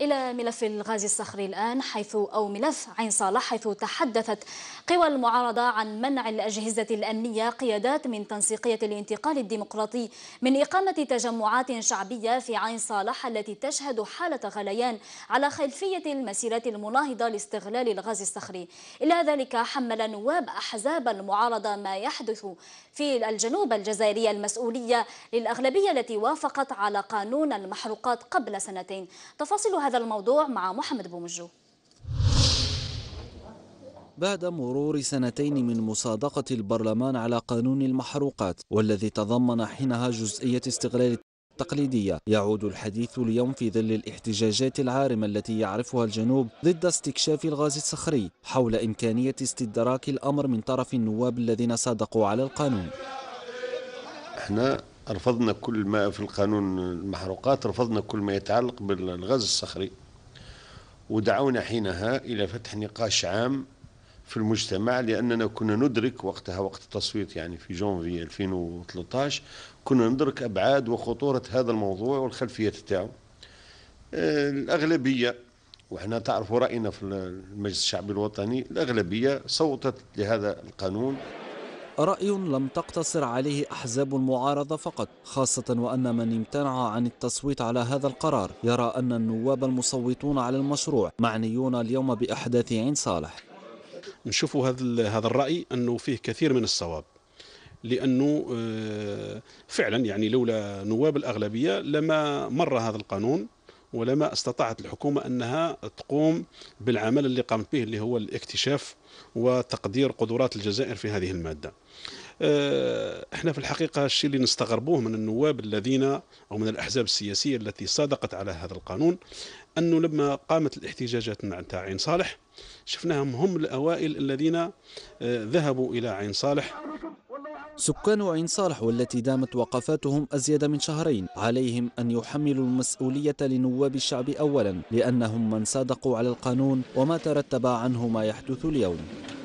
إلى ملف الغاز الصخري الآن حيث أو ملف عين صالح حيث تحدثت قوى المعارضة عن منع الأجهزة الأمنية قيادات من تنسيقية الانتقال الديمقراطي من إقامة تجمعات شعبية في عين صالح التي تشهد حالة غليان على خلفية المسيرات المناهضة لاستغلال الغاز الصخري إلى ذلك حمل نواب أحزاب المعارضة ما يحدث في الجنوب الجزائري المسؤولية للأغلبية التي وافقت على قانون المحروقات قبل سنتين تفاصيل هذا الموضوع مع محمد بومجو بعد مرور سنتين من مصادقة البرلمان على قانون المحروقات والذي تضمن حينها جزئية استغلال التقليدية يعود الحديث اليوم في ظل الاحتجاجات العارمة التي يعرفها الجنوب ضد استكشاف الغاز الصخري حول إمكانية استدراك الأمر من طرف النواب الذين صادقوا على القانون احنا رفضنا كل ما في القانون المحروقات رفضنا كل ما يتعلق بالغاز الصخري ودعونا حينها إلى فتح نقاش عام في المجتمع لأننا كنا ندرك وقتها وقت التصويت يعني في جونفي 2013 كنا ندرك أبعاد وخطورة هذا الموضوع والخلفية تاعه آه، الأغلبية وإحنا تعرفوا رأينا في المجلس الشعبي الوطني الأغلبية صوتت لهذا القانون رأي لم تقتصر عليه أحزاب المعارضة فقط خاصة وأن من امتنع عن التصويت على هذا القرار يرى أن النواب المصوتون على المشروع معنيون اليوم بإحداث عين صالح نشوف هذا هذا الرأي أنه فيه كثير من الصواب لأنه آه، فعلا يعني لولا نواب الأغلبية لما مر هذا القانون ولما استطاعت الحكومة أنها تقوم بالعمل اللي قامت به اللي هو الاكتشاف وتقدير قدرات الجزائر في هذه المادة آه، احنا في الحقيقة الشيء اللي نستغربوه من النواب الذين أو من الأحزاب السياسية التي صادقت على هذا القانون أنه لما قامت الاحتجاجات مع عين صالح شفناهم هم الأوائل الذين آه، ذهبوا إلى عين صالح سكان عين صالح والتي دامت وقفاتهم أزيد من شهرين عليهم أن يحملوا المسؤولية لنواب الشعب أولا لأنهم من صادقوا على القانون وما ترتب عنه ما يحدث اليوم